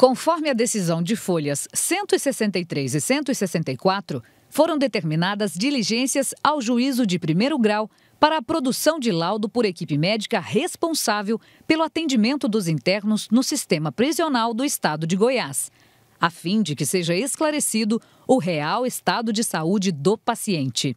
Conforme a decisão de folhas 163 e 164, foram determinadas diligências ao juízo de primeiro grau para a produção de laudo por equipe médica responsável pelo atendimento dos internos no sistema prisional do estado de Goiás, a fim de que seja esclarecido o real estado de saúde do paciente.